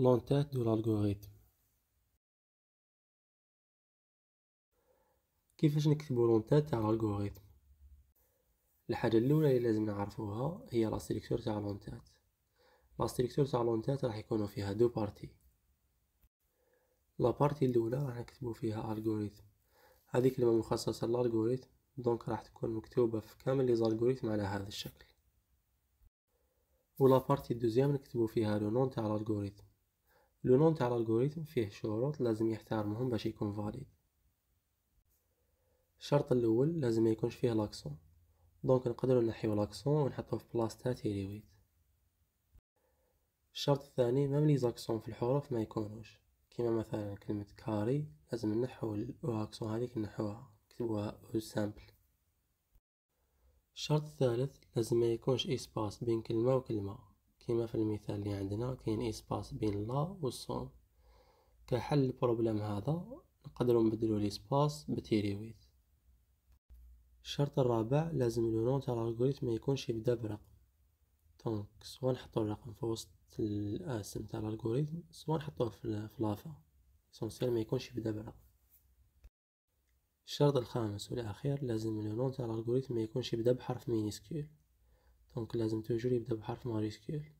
لونتات de l'algorithme كيفاش نكتبو لونتات تاع الالغوريثم الحاجه الاولى اللي لازم نعرفوها هي لا سيليكتور تاع لونتات لا سيليكتور تاع لونتات راح يكونوا فيها دو بارتي لا بارتي الاولى راح نكتبو فيها الغوريتم هذه كلمه مخصصه للالغوريثم دونك راح تكون مكتوبه في كامل لي زالغوريثم على هذا الشكل ولا بارتي الدوزيام نكتبو فيها لو نون تاع الالغوريثم لو نون تاع الالغوريثم فيه شروط لازم يحترمهم باش يكون فاليد الشرط الاول لازم ما يكونش فيه لاكسون دونك نقدروا نحيو لاكسون ونحطوه في بلاص تاع تيريويت الشرط الثاني مام لي زاكسون في الحروف ما يكونوش كيما مثلا كلمة كاري لازم نحو الاكسون هذيك نحوها نكتبوها او سامبل الشرط الثالث لازم ما يكونش اسباس بين كلمة وكلمة كيما في المثال اللي عندنا كاين اسباس بين لا والسون كحل البروبليم هذا نقدروا نبدلوا ليسباس بتيريويت الشرط الرابع لازم لو تاع الالغوريثم ما يكونش يبدا برقم دونك سواء نحطوا الرقم في وسط الاسم تاع الالغوريثم سواء نحطوه في فلافا اسونسيال ما يكونش يبدا برقم الشرط الخامس والاخير لازم لو تاع الالغوريثم ما يكونش يبدا بحرف مينيسكيول دونك لازم توجور يبدا بحرف ماريسكيول